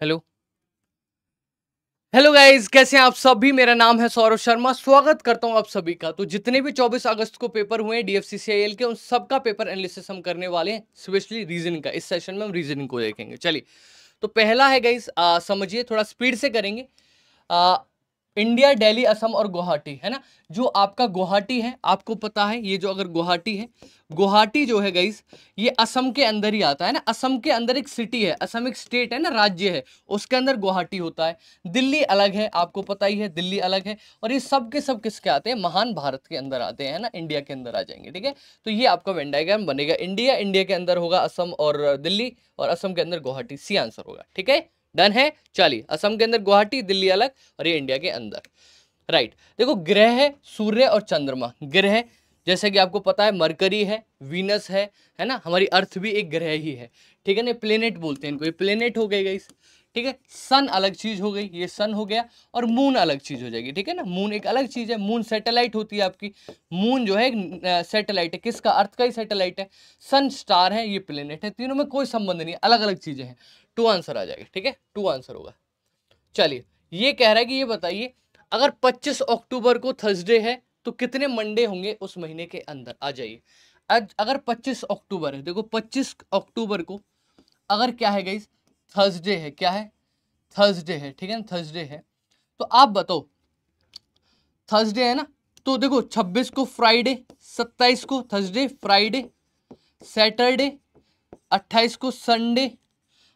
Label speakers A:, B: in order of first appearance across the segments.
A: Hello hello guys कैसे हैं आप सभी मेरा नाम है सौरभ शर्मा स्वागत करता हूं आप सभी का तो जितने भी 24 अगस्त को पेपर हुए हैं डीएफसीसीआईएल के उन सबका पेपर एनालिसिस हम करने वाले हैं स्पेशली रीजनिंग का इस सेशन में हम रीजनिंग को देखेंगे चलिए तो पहला है गाइज समझिए थोड़ा स्पीड से करेंगे इंडिया दिल्ली असम और गुवाहाटी है ना जो आपका गुवाहाटी है आपको पता है ये जो अगर गुवाहाटी है गुवाहाटी जो है गईस ये असम के अंदर ही आता है ना असम के अंदर एक सिटी है असम एक स्टेट है ना राज्य है उसके अंदर गुवाहाटी होता है दिल्ली अलग है आपको पता ही है दिल्ली अलग है और ये सब के सब किसके आते हैं महान भारत के अंदर आते हैं ना इंडिया के अंदर आ जाएंगे ठीक है तो ये आपका वेंडाइग्राम बनेगा इंडिया इंडिया के अंदर होगा असम और दिल्ली और असम के अंदर गुवाहाटी सी आंसर होगा ठीक है डन है चलिए असम के अंदर गुवाहाटी दिल्ली अलग और ये इंडिया के अंदर राइट देखो ग्रह है सूर्य और चंद्रमा ग्रह जैसे कि आपको पता है मरकरी है वीनस है है ना हमारी अर्थ भी एक ग्रह ही है ठीक है ना प्लेनेट बोलते हैं इनको ये प्लेनेट हो गए गई ठीक है सन अलग चीज़ हो गई ये सन हो गया और मून अलग चीज़ हो जाएगी ठीक है ना मून एक अलग चीज़ है मून सैटेलाइट होती है आपकी मून जो है एक सैटेलाइट है किसका अर्थ का ही सैटेलाइट है सन स्टार है ये प्लेनेट है तीनों में कोई संबंध नहीं अलग अलग चीज़ें हैं टू आंसर आ जाएगा ठीक है टू आंसर होगा चलिए ये कह रहा है कि ये बताइए अगर 25 अक्टूबर को थर्सडे है तो कितने मंडे होंगे उस महीने के अंदर आ जाइए अगर 25 अक्टूबर है देखो 25 अक्टूबर को अगर क्या है गई थर्सडे है क्या है थर्सडे है ठीक है ना थर्सडे है तो आप बताओ थर्सडे है ना तो देखो 26 को फ्राइडे 27 को थर्सडे फ्राइडे सैटरडे 28 को संडे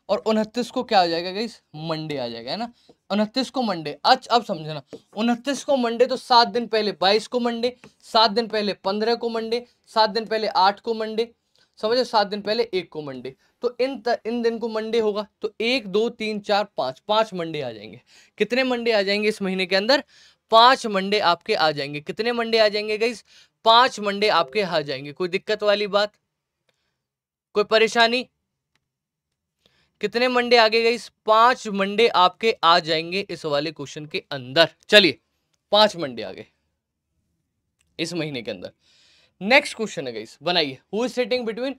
A: और उनतीस को क्या आ जाएगा गई मंडे आ जाएगा है ना उनतीस को मंडे अच्छा अब समझना उनतीस को मंडे तो सात दिन पहले बाईस को मंडे सात दिन पहले पंद्रह को मंडे सात दिन पहले आठ को मंडे समझो सात दिन पहले एक को मंडे तो इन त, इन दिन को मंडे होगा तो एक दो तीन चार पाँच पाँच मंडे आ जाएंगे कितने मंडे आ जाएंगे इस महीने के अंदर पाँच मंडे आपके आ जाएंगे कितने मंडे आ जाएंगे गाइस पाँच मंडे आपके आ जाएंगे कोई दिक्कत वाली बात कोई परेशानी कितने मंडे आगे गई पांच मंडे आपके आ जाएंगे इस वाले क्वेश्चन के अंदर चलिए पांच मंडे आगे इस महीने के अंदर नेक्स्ट क्वेश्चन है गई बनाइए who is sitting between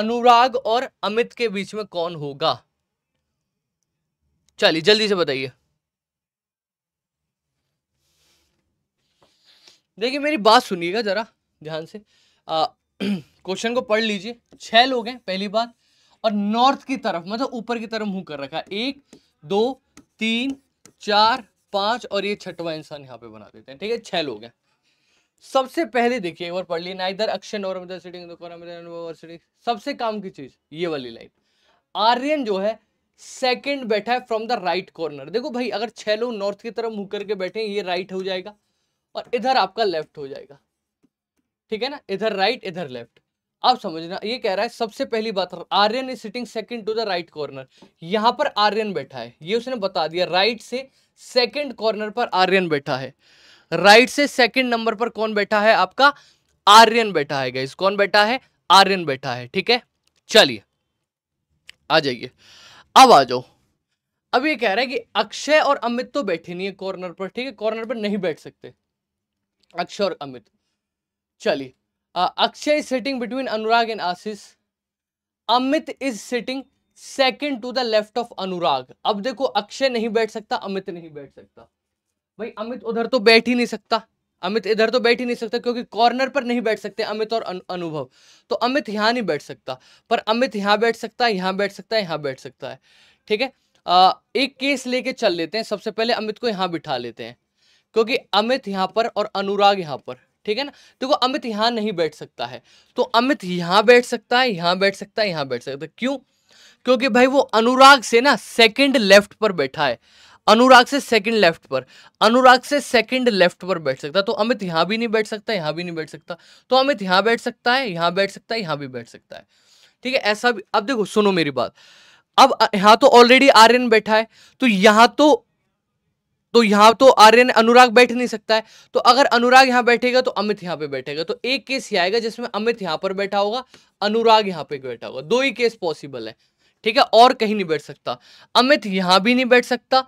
A: Anurag और अमित के बीच में कौन होगा चलिए जल्दी से बताइए देखिए मेरी बात सुनिएगा जरा ध्यान से क्वेश्चन को पढ़ लीजिए छह लोग हैं पहली बात और नॉर्थ की तरफ मतलब ऊपर की तरफ मुंह कर रखा है एक दो तीन चार पांच और ये छठवा इंसान यहाँ पे बना देते हैं ठीक है छह लोग हैं सबसे पहले देखिए एक बार पढ़ लिया इधर अक्षय और सिटिंग सबसे काम की चीज ये वाली लाइन आर्यन जो है सेकंड बैठा है फ्रॉम द राइट कॉर्नर देखो भाई अगर छह लोग नॉर्थ की तरफ मुंह करके बैठे ये राइट हो जाएगा और इधर आपका लेफ्ट हो जाएगा ठीक है ना इधर राइट इधर लेफ्ट आप समझना ये कह रहा है सबसे पहली बात Aryan is sitting second to the right corner यहां पर आर्यन बैठा है ये उसने बता दिया राइट से सेकंड कॉर्नर पर आर्यन बैठा है राइट से सेकंड नंबर पर कौन बैठा है आपका आर्यन बैठा है गाइस कौन बैठा है आर्यन बैठा है ठीक है चलिए आ जाइए अब आ जाओ अब ये कह रहा है कि अक्षय और अमित तो बैठे नहीं है कॉर्नर पर ठीक है कॉर्नर पर नहीं बैठ सकते अक्षय और अमित चलिए Uh, Akshay is sitting between Anurag and Ashish. Amit is sitting second to the left of Anurag अब देखो अक्षय नहीं बैठ सकता अमित नहीं बैठ सकता भाई अमित उधर तो बैठ ही नहीं सकता अमित इधर तो बैठ ही नहीं सकता क्योंकि कॉर्नर पर नहीं बैठ सकते अमित और अनुभव तो अमित यहाँ नहीं बैठ सकता पर अमित यहाँ बैठ सकता है यहाँ बैठ सकता है यहाँ बैठ सकता है ठीक है uh, एक केस लेके चल लेते हैं सबसे पहले अमित को यहाँ बिठा लेते हैं क्योंकि अमित यहाँ पर और अनुराग यहाँ पर ठीक है ना देखो तो अमित यहाँ नहीं बैठ सकता है तो अमित यहाँ बैठ सकता है यहाँ बैठ सकता है यहाँ बैठ सकता है तो क्यों क्योंकि भाई वो अनुराग से ना सेकंड लेफ्ट पर बैठा है अनुराग से सेकंड लेफ्ट पर अनुराग से सेकंड लेफ्ट पर बैठ सकता है तो अमित यहाँ भी नहीं बैठ सकता यहाँ भी नहीं बैठ सकता तो अमित यहाँ बैठ सकता है यहाँ बैठ सकता है यहाँ भी बैठ सकता है ठीक है ऐसा भी अब देखो सुनो मेरी बात अब यहाँ तो ऑलरेडी आर्यन बैठा है तो यहाँ तो तो यहां तो आर्यन अनुराग बैठ नहीं सकता है तो अगर अनुराग यहां बैठेगा तो अमित यहां पे बैठेगा तो एक केस ही आएगा जिसमें अमित यहां पर बैठा होगा अनुराग यहां पे बैठा होगा दो ही केस पॉसिबल है ठीक है और कहीं नहीं बैठ सकता अमित यहां भी नहीं बैठ सकता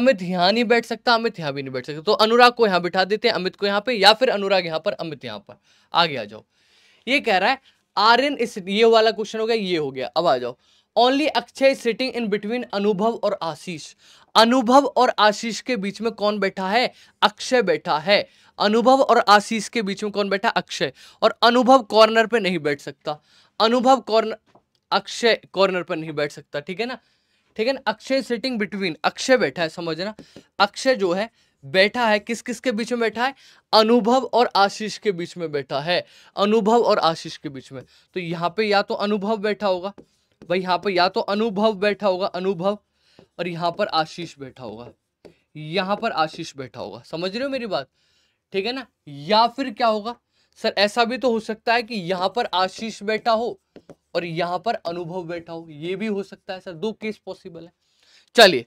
A: अमित यहां नहीं बैठ सकता अमित यहां भी नहीं बैठ सकता तो अनुराग को यहां बिठा देते हैं अमित को यहां पर या फिर अनुराग यहां पर अमित यहां पर आगे आ जाओ ये कह रहा है आर्यन इस ये वाला क्वेश्चन हो गया ये हो गया अब आ जाओ only Akshay sitting in between Anubhav और आशीष अनुभव और आशीष के बीच में कौन बैठा है अक्षय बैठा है अनुभव और आशीष के बीच में कौन बैठा अक्षय और अनुभव कॉर्नर पे नहीं बैठ सकता अनुभव कॉर्नर अक्षय कॉर्नर पर नहीं बैठ सकता ठीक है ना ठीक है ना अक्षय सिटिंग बिटवीन अक्षय बैठा है समझना अक्षय जो है बैठा है किस किस के बीच में बैठा है अनुभव और आशीष के बीच में बैठा है अनुभव और आशीष के बीच में तो यहाँ पे या तो अनुभव बैठा होगा भाई यहाँ पे या तो अनुभव बैठा होगा अनुभव और यहाँ पर आशीष बैठा होगा यहाँ पर आशीष बैठा होगा समझ रहे हो मेरी बात ठीक है ना या फिर क्या होगा सर ऐसा भी तो हो सकता है कि यहाँ पर आशीष बैठा हो और यहाँ पर अनुभव बैठा हो ये भी हो सकता है सर दो केस पॉसिबल है चलिए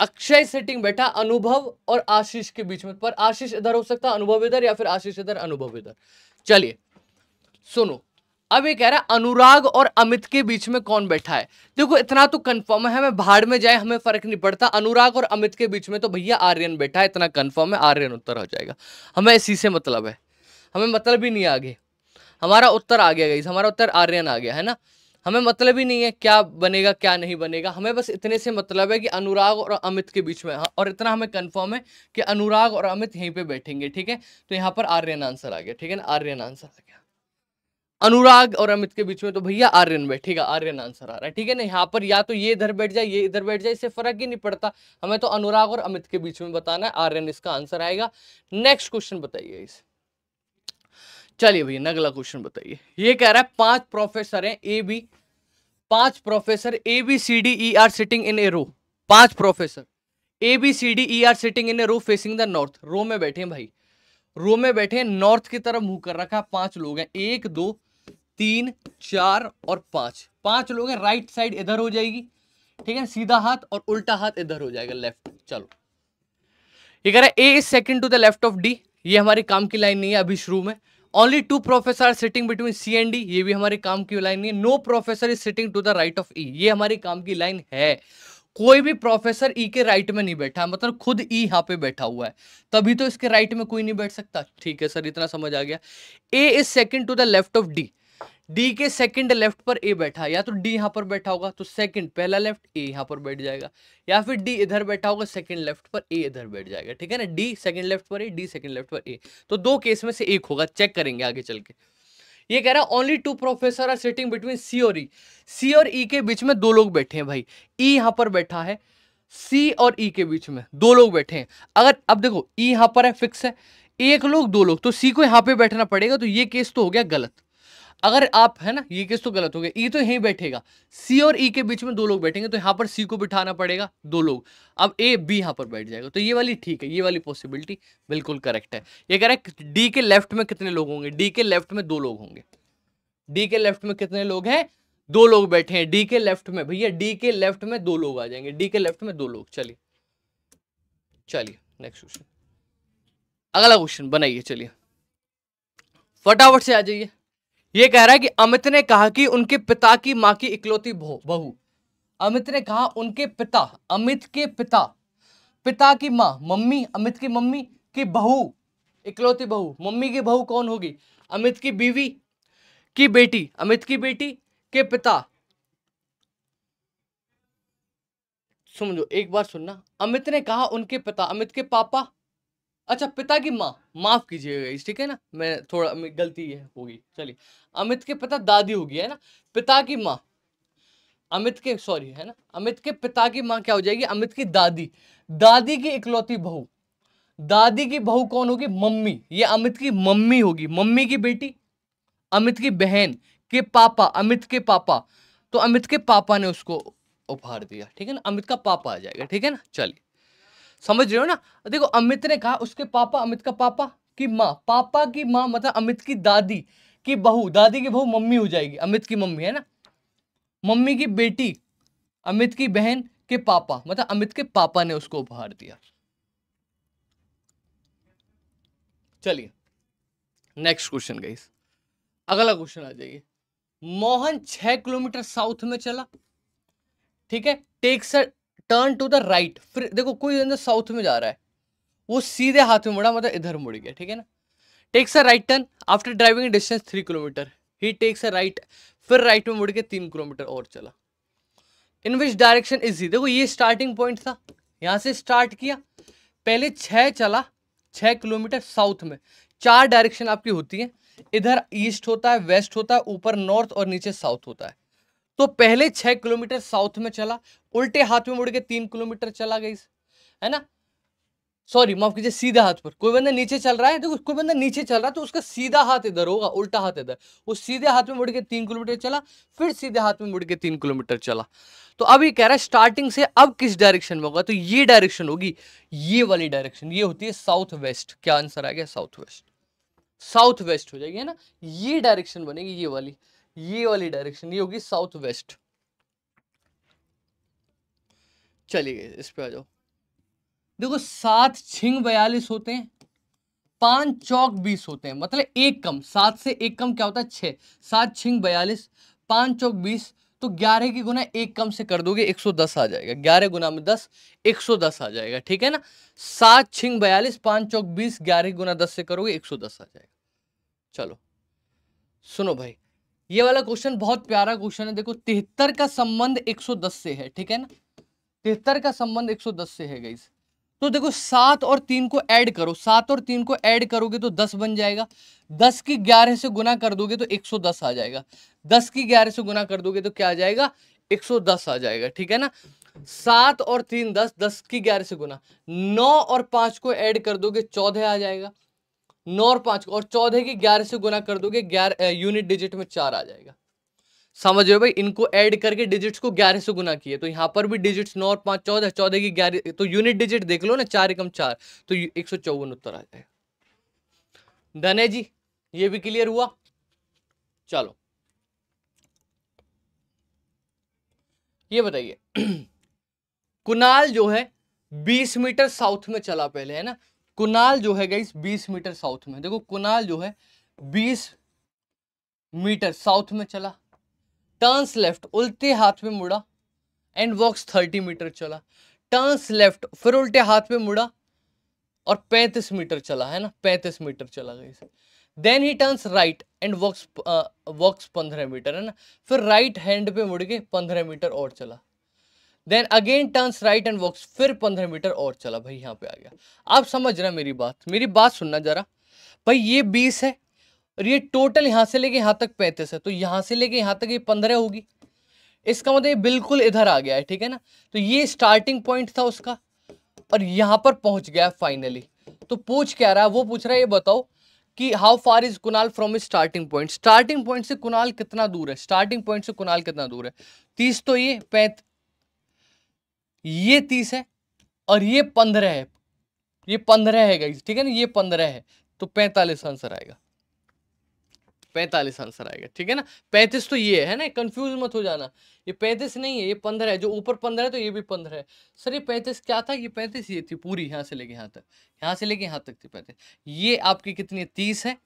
A: अक्षय सेटिंग बैठा अनुभव और आशीष के बीच में पर आशीष इधर हो सकता है अनुभव इधर या फिर आशीष इधर अनुभव इधर चलिए सुनो अब ये कह रहा है अनुराग और अमित के बीच में कौन बैठा है देखो इतना तो कंफर्म है हमें भाड़ में जाए हमें फर्क नहीं पड़ता अनुराग और अमित के बीच में तो भैया आर्यन बैठा है इतना कंफर्म है आर्यन उत्तर हो जाएगा हमें इसी से मतलब है हमें मतलब ही नहीं आगे हमारा उत्तर आ गया गई हमारा उत्तर आर्यन आ गया है ना हमें मतलब ही नहीं है क्या बनेगा क्या नहीं बनेगा हमें बस इतने से मतलब है कि अनुराग और अमित के बीच में हाँ, और इतना हमें कन्फर्म है कि अनुराग और अमित यहीं पर बैठेंगे ठीक है तो यहाँ पर आर्यन आंसर आ गया ठीक है ना आर्यन आंसर आ गया अनुराग और अमित के बीच में तो भैया आर्यन बैठेगा आर्यन आंसर आ रहा है ठीक है ना यहाँ पर या तो ये इधर बैठ जाए ये इधर बैठ जाए इससे फर्क ही नहीं पड़ता हमें तो अनुराग और अमित के बीच में बताना है आर्यन इसका आंसर आएगा नेक्स्ट क्वेश्चन बताइए इसे चलिए भैया अगला क्वेश्चन बताइए ये कह रहा है पांच प्रोफेसर है ए बी पांच professor A B C D E are sitting in a row पांच professor A B C D E are sitting in a row facing the north row में बैठे हैं भाई रो में बैठे हैं नॉर्थ की तरफ मुंह कर रखा है पांच लोग हैं एक दो तीन चार और पाँच पांच लोग हैं राइट साइड इधर हो जाएगी ठीक है सीधा हाथ और उल्टा हाथ इधर हो जाएगा लेफ्ट चलो ये कह रहा है A is second to the left of D ये हमारे काम की लाइन नहीं है अभी शुरू में only two professor are sitting between C and D ये भी हमारे काम की लाइन नहीं है no professor is sitting to the right of E ये हमारे काम की लाइन है कोई भी प्रोफेसर ई e के राइट में नहीं बैठा है मतलब खुद ई e यहाँ पे बैठा हुआ है तभी तो इसके राइट में कोई नहीं बैठ सकता ठीक है सर इतना समझ आ गया A is second to the left of D D के सेकंड लेफ्ट पर ए बैठा या तो डी यहाँ पर बैठा होगा तो सेकंड पहला लेफ्ट ए यहाँ पर बैठ जाएगा या फिर डी इधर बैठा होगा सेकंड लेफ्ट पर ए इधर बैठ जाएगा ठीक है ना डी सेकंड लेफ्ट पर ए डी सेकंड लेफ्ट पर ए तो दो केस में से एक होगा चेक करेंगे आगे चल के ये कह रहा है only two professor are sitting between C और ई e। सी और ई e के बीच में दो लोग बैठे हैं भाई ई e यहाँ पर बैठा है सी और ई के बीच में दो लोग बैठे हैं अगर अब देखो ई यहाँ पर है फिक्स है एक लोग दो लोग तो सी को यहाँ पे बैठना पड़ेगा तो ये केस तो हो गया गलत अगर आप है ना ये केस तो गलत हो गया ई तो यहीं बैठेगा सी और ई के बीच में दो लोग बैठेंगे तो यहाँ पर सी को बिठाना पड़ेगा दो लोग अब ए बी यहाँ पर बैठ जाएगा तो ये वाली ठीक है ये वाली पॉसिबिलिटी बिल्कुल करेक्ट है ये है डी के लेफ्ट में कितने लोग होंगे डी के लेफ्ट में दो लोग होंगे डी के लेफ्ट में कितने लोग हैं दो लोग बैठे हैं डी के लेफ्ट में भैया डी के लेफ्ट में दो लोग आ जाएंगे डी के लेफ्ट में दो लोग चलिए चलिए नेक्स्ट क्वेश्चन अगला क्वेश्चन बनाइए चलिए फटाफट से आ जाइए ये कह रहा है कि अमित ने कहा कि उनके पिता की मां की इकलौती बहू अमित ने कहा उनके पिता अमित के पिता पिता की मां मम्मी अमित की मम्मी की बहू इकलौती बहू मम्मी की बहू कौन होगी अमित की बीवी की बेटी अमित की बेटी के पिता समझो एक बार सुनना अमित ने कहा उनके पिता अमित के पापा अच्छा पिता की माँ माफ कीजिएगा इस ठीक है ना मैं थोड़ा गलती है होगी चलिए अमित के पिता दादी होगी है ना पिता की माँ अमित के सॉरी है ना अमित के पिता की माँ क्या हो जाएगी अमित की दादी दादी की इकलौती बहू दादी की बहू कौन होगी मम्मी ये अमित की मम्मी होगी मम्मी की बेटी अमित की बहन के पापा अमित के पापा तो अमित के पापा ने उसको उपहार दिया ठीक है ना अमित का पापा आ जाएगा ठीक है ना चलिए समझ रहे हो ना देखो अमित ने कहा उसके पापा अमित का पापा की माँ पापा की माँ मतलब अमित की दादी की बहू दादी की बहू मम्मी हो जाएगी अमित की मम्मी है ना मम्मी की बेटी अमित की बहन के पापा मतलब अमित के पापा ने उसको उपहार दिया चलिए नेक्स्ट क्वेश्चन गई अगला क्वेश्चन आ जाइए मोहन छह किलोमीटर साउथ में चला ठीक है takes a turn to the right फिर देखो कोई अंदर साउथ में जा रहा है वो सीधे हाथ में मुड़ा मतलब इधर मुड़ गया ठीक है ना takes a right turn after driving distance three kilometre ही टेक्स अ राइट फिर राइट में मुड़ के तीन किलोमीटर और चला इन विच डायरेक्शन इज देखो ये स्टार्टिंग पॉइंट था यहाँ से स्टार्ट किया पहले छः चला छः किलोमीटर साउथ में चार डायरेक्शन आपकी होती है इधर ईस्ट होता है वेस्ट होता है ऊपर नॉर्थ और नीचे साउथ होता है तो पहले छः किलोमीटर साउथ में चला उल्टे हाथ में मुड़ के तीन किलोमीटर चला गई है ना सॉरी माफ कीजिए सीधा हाथ पर कोई बंदा नीचे चल रहा है तो कोई बंदा नीचे चल रहा है तो उसका सीधा हाथ इधर होगा उल्टा हाथ इधर वो सीधे हाथ में मुड़ के तीन किलोमीटर चला फिर सीधे हाथ में मुड़ के तीन किलोमीटर चला तो अब ये कह रहा है स्टार्टिंग से अब किस डायरेक्शन में होगा तो ये डायरेक्शन होगी ये वाली डायरेक्शन ये होती है साउथ वेस्ट क्या आंसर आ गया साउथ वेस्ट साउथ वेस्ट हो जाएगी है ना ये डायरेक्शन बनेगी ये वाली ये वाली डायरेक्शन ये होगी साउथ वेस्ट चलिए इस पे आ जाओ देखो सात छिंग बयालीस होते हैं पांच चौक बीस होते हैं मतलब एक कम सात से एक कम क्या होता है छः सात छिंग बयालीस पांच चौक बीस तो ग्यारह की गुना एक कम से कर दोगे एक सौ दस आ जाएगा ग्यारह गुना में दस एक सौ दस आ जाएगा ठीक है ना सात छिंग बयालीस पांच चौक बीस ग्यारह गुना दस से करोगे एक सौ दस आ जाएगा चलो सुनो भाई ये वाला क्वेश्चन बहुत प्यारा क्वेश्चन है देखो तिहत्तर का संबंध 110 से है ठीक है ना तिहत्तर का संबंध 110 से है गई तो देखो सात और तीन को ऐड करो सात और तीन को ऐड करोगे तो दस बन जाएगा दस की ग्यारह से गुना कर दोगे तो एक सौ दस आ जाएगा दस की ग्यारह से गुना कर दोगे तो क्या आ जाएगा एक सौ दस आ जाएगा ठीक है ना सात और तीन दस दस की ग्यारह से गुना नौ और पांच को ऐड कर दोगे चौदह आ जाएगा नौ और पाँच को और चौदह की ग्यारह से गुना कर दोगे ग्यारह यूनिट डिजिट में चार आ जाएगा समझ रहे भाई इनको ऐड करके डिजिट्स को ग्यारह से गुना किए तो यहाँ पर भी डिजिट्स नौ और पाँच चौदह चौदह की ग्यारह तो यूनिट डिजिट देख लो ना चार एकम चार तो एक सौ चौवन उत्तर आ जाएगा धन है जी ये भी क्लियर हुआ चलो ये बताइए कुनाल जो है बीस मीटर साउथ में चला पहले है ना कुनाल जो है गई 20 मीटर साउथ में देखो कुनाल जो है 20 मीटर साउथ में चला टर्न्स लेफ्ट उल्टे हाथ में मुड़ा एंड वॉक्स 30 मीटर चला टर्न्स लेफ्ट फिर उल्टे हाथ में मुड़ा और 35 मीटर चला है ना 35 मीटर चला गई then he turns right and walks walks पंद्रह मीटर है ना फिर राइट हैंड पे मुड़ के पंद्रह मीटर और चला then again turns right and walks फिर पंद्रह मीटर और चला भाई यहाँ पे आ गया आप समझ रहे मेरी बात मेरी बात सुनना जरा भाई ये बीस है और ये टोटल यहाँ से लेके यहाँ तक पैंतीस है तो यहाँ से लेके यहाँ तक ये पंद्रह होगी इसका मतलब ये बिल्कुल इधर आ गया है ठीक है ना तो ये स्टार्टिंग पॉइंट था उसका और यहाँ पर पहुँच गया फाइनली तो पूछ क्या रहा है वो पूछ रहा है ये बताओ कि how far is Kunal from is starting point starting point से कुनाल कितना दूर है स्टार्टिंग पॉइंट से कुनाल कितना दूर है तीस तो ये पैंतीस ये तीस है और ये पंद्रह है ये पंद्रह है गाइज ठीक है ना ये पंद्रह है तो पैंतालीस आंसर आएगा पैंतालीस आंसर आएगा ठीक है ना पैंतीस तो ये है ना कंफ्यूज मत हो जाना ये पैंतीस नहीं है ये पंद्रह है जो ऊपर पंद्रह है तो ये भी पंद्रह है सर ये पैंतीस क्या था ये पैंतीस ये थी पूरी यहाँ से लेके यहाँ तक यहाँ से लेके यहाँ तक थी पैंतीस ये आपकी कितनी है तीस है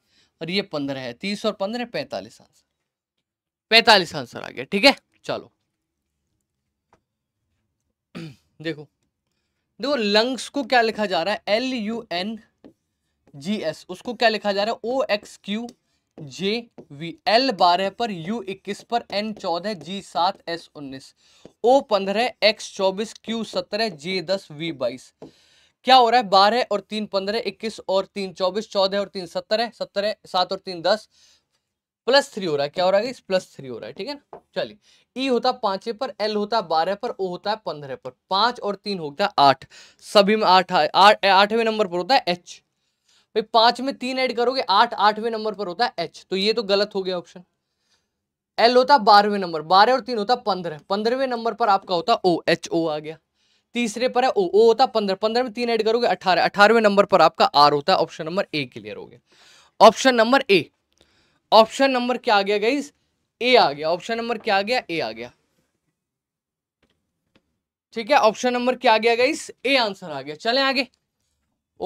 A: और ये पंद्रह है तीस और पंद्रह पैंतालीस आंसर पैंतालीस आंसर आ गया ठीक है चलो देखो देखो लंग्स को क्या लिखा जा रहा है L U N G S उसको क्या लिखा जा रहा है O X Q J V L बारह पर यू इक्कीस पर एन चौदह जी सात एस उन्नीस ओ पंद्रह एक्स चौबीस क्यू सत्रह जे दस वी बाईस क्या हो रहा है बारह और तीन पंद्रह इक्कीस और तीन चौबीस चौदह और तीन सत्रह सत्रह सात और तीन दस प्लस थ्री हो रहा है क्या हो रहा है प्लस थ्री हो रहा है ठीक है ना चलिए ई होता पांच पर एल होता बारह पर ओ होता है पंद्रह पर पांच और तीन होता है आठ सभी में आठ आठवें नंबर पर होता है एच भाई पांच में तीन ऐड करोगे आठ आठवें नंबर पर होता है एच तो ये तो गलत हो गया ऑप्शन एल होता बारहवें नंबर बारह और तीन होता पंद्रह पंद्रहवें नंबर पर आपका होता ओ एच ओ आ गया तीसरे पर है ओ ओ होता पंद्रह पंद्रह में तीन ऐड करोगे अठारह अठारहवें नंबर पर आपका आर होता है ऑप्शन नंबर ए क्लियर हो गया option number A option number क्या आ गया गई ए आ गया ऑप्शन नंबर क्या आ गया ए आ गया ठीक है ऑप्शन नंबर क्या आ गया गाइस ए आंसर आ गया चले आगे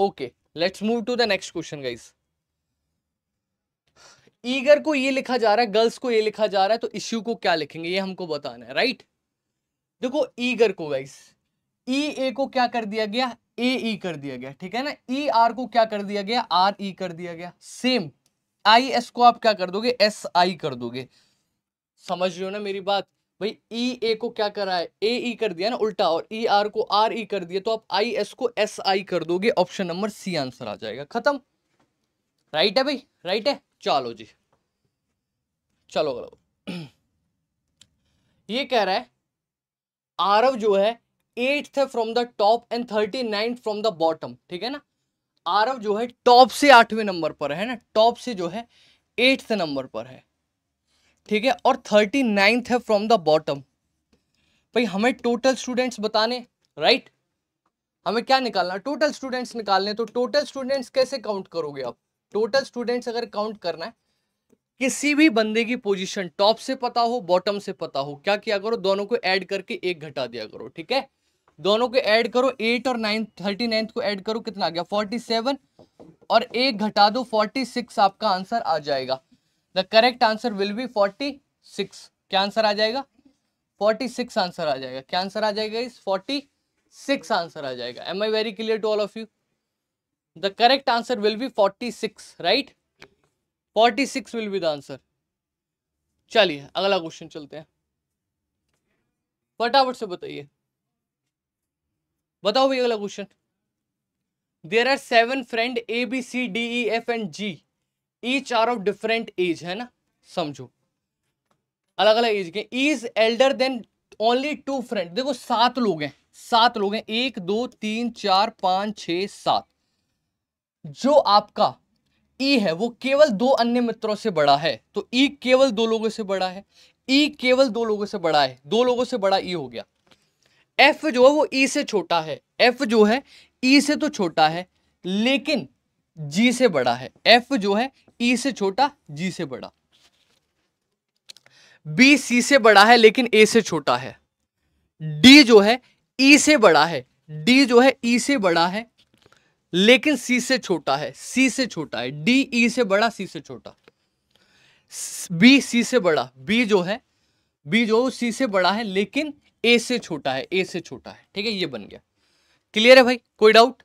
A: okay let's move to the next question guys eager को ये लिखा जा रहा है गर्ल्स को ये लिखा जा रहा है तो इश्यू को क्या लिखेंगे ये हमको बताना है राइट देखो ईगर को गाइस ई ए को क्या कर दिया गया ए ई e कर दिया गया ठीक है ना ई e, आर को क्या कर दिया गया आर ई e कर दिया गया सेम आई एस को आप क्या कर दोगे एस आई कर दोगे समझ रहे हो ना मेरी बात भाई ई e, ए को क्या करा है ए ई e कर दिया ना उल्टा और ई e, आर को आर ई कर दिया तो आप आई एस को एस आई कर दोगे ऑप्शन नंबर सी आंसर आ जाएगा खत्म राइट है भाई राइट है चलो जी चलो गलो ये कह रहा है आरव जो है एट्थ है from the top and thirty nine from the bottom ठीक है ना आरव जो है टॉप से आठवें नंबर पर है ना टॉप से जो है एट्थ नंबर पर है ठीक है और थर्टी नाइन्थ है फ्रॉम द बॉटम भाई हमें टोटल स्टूडेंट्स बताने राइट हमें क्या निकालना टोटल स्टूडेंट्स निकालने तो टोटल स्टूडेंट्स कैसे काउंट करोगे आप टोटल स्टूडेंट्स अगर काउंट करना है किसी भी बंदे की पोजीशन टॉप से पता हो बॉटम से पता हो क्या किया करो दोनों को ऐड करके एक घटा दिया करो ठीक है दोनों को ऐड करो एट और नाइन थर्टी नाइन्थ को ऐड करो कितना आ गया फोर्टी सेवन और एक घटा दो फोर्टी सिक्स आपका आंसर आ जाएगा the correct answer will be forty six क्या आंसर आ जाएगा फोर्टी सिक्स आंसर आ जाएगा क्या आंसर आ जाएगा इस फोर्टी सिक्स आंसर आ जाएगा am I very clear to all of you the correct answer will be forty six right forty six will be the answer चलिए अगला क्वेश्चन चलते हैं फटाफट से बताइए बताओ भाई अगला question there are seven friend A B C D E F and G each are of different age है ना समझो अलग अलग एज के is elder than only two friend देखो सात लोग हैं सात लोग हैं एक दो तीन चार पांच छ सात जो आपका ई e है वो केवल दो अन्य मित्रों से बड़ा है तो ई e केवल दो लोगों से बड़ा है ई e केवल दो लोगों से बड़ा है दो लोगों से बड़ा ई हो गया एफ जो है वो ई से छोटा है एफ जो है ई से तो छोटा है लेकिन जी से बड़ा है एफ जो है ई e से छोटा जी से बड़ा बी सी से बड़ा है लेकिन ए से छोटा है डी जो है ई e से बड़ा है डी जो है ई e से बड़ा है लेकिन सी से छोटा है सी से छोटा है डी ई से बड़ा सी से छोटा बी सी से बड़ा बी जो है बी जो सी से बड़ा है लेकिन ए से छोटा है ए से छोटा है ठीक है ये बन गया क्लियर है भाई कोई डाउट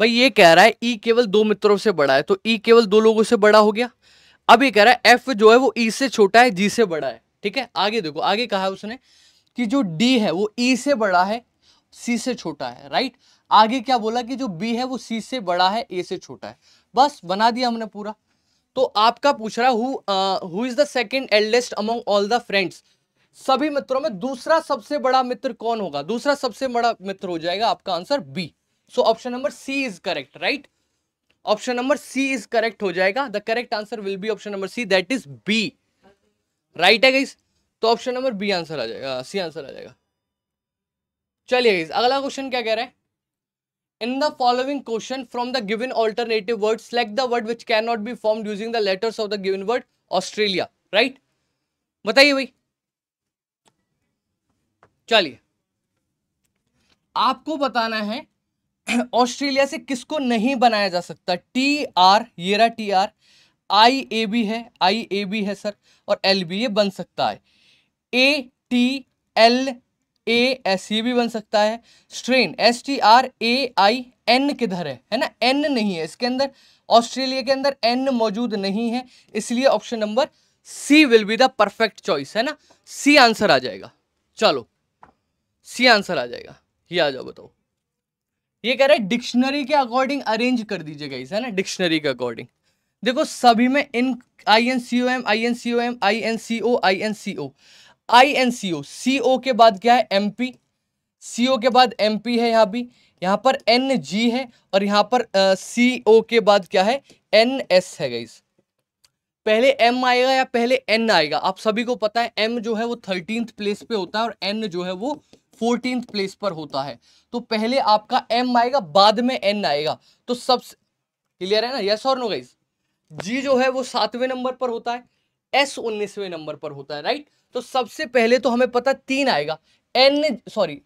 A: भाई ये कह रहा है ई e केवल दो मित्रों से बड़ा है तो ई e केवल दो लोगों से बड़ा हो गया अब ये कह रहा है एफ जो है वो ई e से छोटा है जी से बड़ा है ठीक है आगे देखो आगे कहा है उसने कि जो डी है वो ई से बड़ा है सी से छोटा है राइट आगे क्या बोला कि जो बी है वो सी से बड़ा है ए से छोटा है बस बना दिया हमने पूरा तो आपका पूछ रहा हु who is the second eldest among all the friends सभी मित्रों में दूसरा सबसे बड़ा मित्र कौन होगा दूसरा सबसे बड़ा मित्र हो जाएगा आपका answer B so option number C is correct right option number C is correct हो जाएगा the correct answer will be option number C that is B right है तो ऑप्शन नंबर बी आंसर आ जाएगा सी आंसर आ जाएगा चलिए अगला क्वेश्चन क्या कह रहा है the following question from the given alternative word select the word which can not be form using the letters of the given word Australia right बताइए भाई चलिए आपको बताना है ऑस्ट्रेलिया से किसको नहीं बनाया जा सकता टी आर ये रहा T R I A B है आई ए बी है सर और एल बी ये बन सकता है A T L A S ये भी बन सकता है strain S T R A I N किधर है है ना एन नहीं है इसके अंदर ऑस्ट्रेलिया के अंदर एन मौजूद नहीं है इसलिए option number C will be the perfect choice है ना सी आंसर आ जाएगा चलो सी आंसर आ जाएगा ये आ जाओ बताओ ये कह रहा है डिक्शनरी के अकॉर्डिंग अरेंज कर दीजिए गाइस है ना डिक्शनरी के अकॉर्डिंग देखो सभी में इन I N C O M I N C O M I N C O I N C O I N C O C O के बाद क्या है एम पी सी ओ के बाद एम पी है यहाँ भी यहाँ पर एन जी है और यहाँ पर सी uh, ओ के बाद क्या है एन एस है गाइस पहले एम आएगा या पहले एन आएगा आप सभी को पता है एम जो है वो थर्टींथ प्लेस पे होता है और एन जो है वो फोर्टीन प्लेस पर होता है तो पहले आपका एम आएगा बाद में एन आएगा तो सबसे क्लियर है ना यस और नो गाइज जी जो है वो सातवें नंबर पर होता है एस उन्नीसवें नंबर पर होता है राइट तो सबसे पहले तो हमें पता तीन आएगा एन सॉरी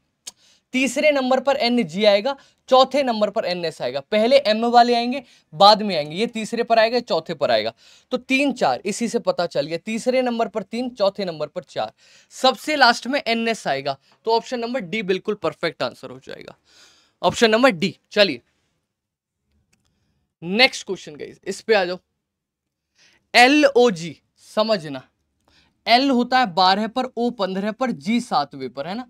A: तीसरे नंबर पर एन जी आएगा चौथे नंबर पर एन एस आएगा पहले एम वाले आएंगे बाद में आएंगे ये तीसरे पर आएगा चौथे पर आएगा तो तीन चार इसी से पता चल गया तीसरे नंबर पर तीन चौथे नंबर पर चार सबसे लास्ट में एन एस आएगा तो ऑप्शन नंबर डी बिल्कुल परफेक्ट आंसर हो जाएगा ऑप्शन नंबर डी चलिए नेक्स्ट क्वेश्चन गई इस पे आ जाओ एल ओ जी समझना एल होता है बारह पर ओ पंद्रह पर जी सातवें पर है ना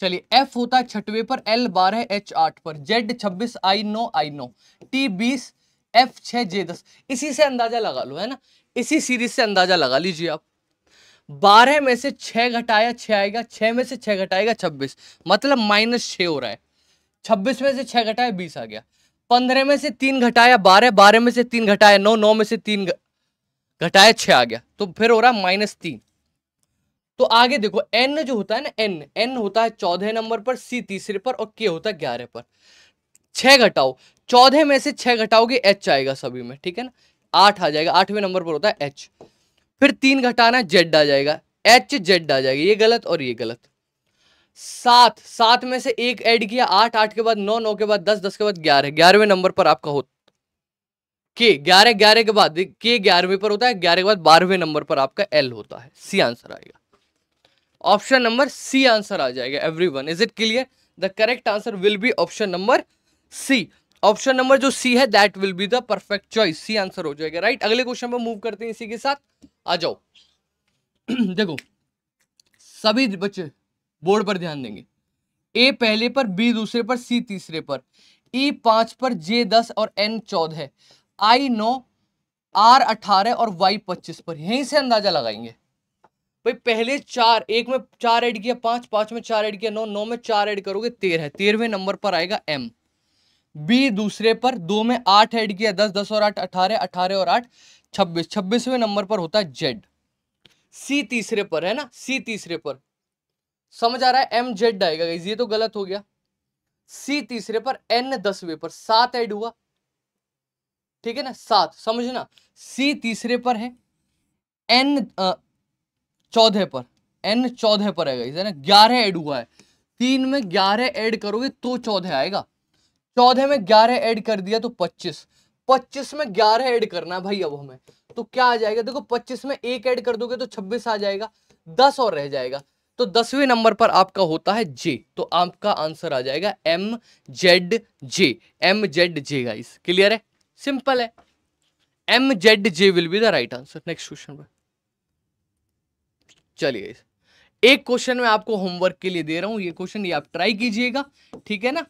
A: चलिए एफ होता है छठवे पर एल बारह एच आठ पर जेड छब्बीस आई नौ आई नौ टी बीस एफ छः जे दस इसी से अंदाज़ा लगा लो है ना इसी सीरीज से अंदाज़ा लगा लीजिए आप बारह में से छः घटाया छः आएगा छ में से छह घटाएगा छब्बीस मतलब माइनस छ हो रहा है छब्बीस में से छह घटाया बीस आ गया पंद्रह में से तीन घटाया बारह बारह में से तीन घटाया नौ नौ में से तीन घटाया छ आ गया तो फिर हो रहा माइनस तीन तो आगे देखो एन जो होता है ना एन एन होता है चौदह नंबर पर सी तीसरे पर और के होता है ग्यारह पर छह घटाओ चौदह में से छह घटाओगे एच आएगा सभी में ठीक है ना आठ आ जाएगा आठवें नंबर पर होता है एच फिर तीन घटाना जेड आ जाएगा एच जेड आ जाएगा ये गलत और ये गलत सात सात में से एक ऐड किया आठ आठ के बाद नौ नौ के बाद दस दस के बाद ग्यारह ग्यारहवें नंबर पर आपका हो के ग्यारह ग्यारह के बाद के ग्यारहवें पर होता है ग्यारह के बाद बारहवें नंबर पर आपका एल होता है सी आंसर आएगा ऑप्शन नंबर सी आंसर आ जाएगा everyone is it clear the correct answer will be option number C option number जो सी है that will be the perfect choice C answer हो जाएगा right अगले question पर move करते हैं इसी के साथ आ जाओ देखो सभी बच्चे बोर्ड पर ध्यान देंगे ए पहले पर बी दूसरे पर सी तीसरे पर ई पांच पर जे दस और एन चौदह आई नौ आर अठारह और वाई पच्चीस पर यहीं से अंदाजा लगाएंगे भाई पहले चार एक में चार ऐड किया पांच पांच में चार ऐड किया नौ नौ में चार ऐड करोगे तेरह तेरहवें नंबर पर आएगा एम बी दूसरे पर दो में आठ ऐड किया दस दस और आठ अठारह अठारह और आठ छब्बीस छब्बीसवें नंबर पर होता है जेड सी तीसरे पर है ना सी तीसरे पर समझ आ रहा है एम जेड आएगा ये तो गलत हो गया सी तीसरे पर एन दसवें पर सात ऐड हुआ ठीक है ना सात समझना सी तीसरे पर है एन चौदह पर एन चौदह पर आएगा इसे ना ग्यारह ऐड हुआ है तीन में ग्यारह ऐड करोगे तो चौदह आएगा चौदह में ग्यारह ऐड कर दिया तो पच्चीस पच्चीस में ग्यारह ऐड करना है भाई अब हमें तो क्या आ जाएगा देखो पच्चीस में एक ऐड कर दोगे तो छब्बीस आ जाएगा दस और रह जाएगा तो दसवें नंबर पर आपका होता है जे तो आपका आंसर आ जाएगा M Z J M Z J guys clear है सिंपल है M Z J will be the right answer next question पर चलिए एक क्वेश्चन मैं आपको होमवर्क के लिए दे रहा हूँ ये क्वेश्चन ये आप ट्राई कीजिएगा ठीक है ना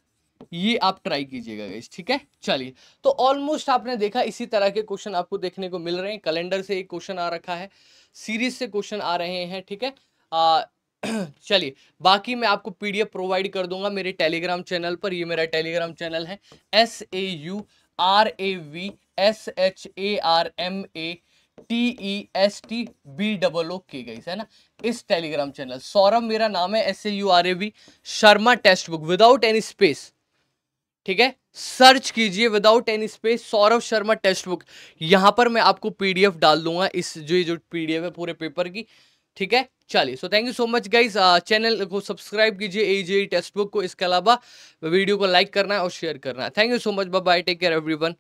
A: ये आप ट्राई कीजिएगा गाइज ठीक है चलिए तो ऑलमोस्ट आपने देखा इसी तरह के क्वेश्चन आपको देखने को मिल रहे हैं कैलेंडर से एक क्वेश्चन आ रखा है सीरीज से क्वेश्चन आ रहे हैं ठीक है चलिए बाकी मैं आपको पीडीएफ प्रोवाइड कर दूंगा मेरे टेलीग्राम चैनल पर ये मेरा टेलीग्राम चैनल है S A U R A V S H A R M A T E S T B double O K गई है ना इस टेलीग्राम चैनल सौरभ मेरा नाम है S A U R A B Sharma text book without any space ठीक है search कीजिए without any space Saurabh Sharma text book यहां पर मैं आपको पीडीएफ डाल दूंगा इस जो ये जो पीडीएफ है पूरे पेपर की ठीक है चलिए so thank you so much guys channel को सब्सक्राइब कीजिए ए जी टेक्स्ट बुक को इसके अलावा वीडियो को लाइक करना है और शेयर करना है thank you so much bye take care everyone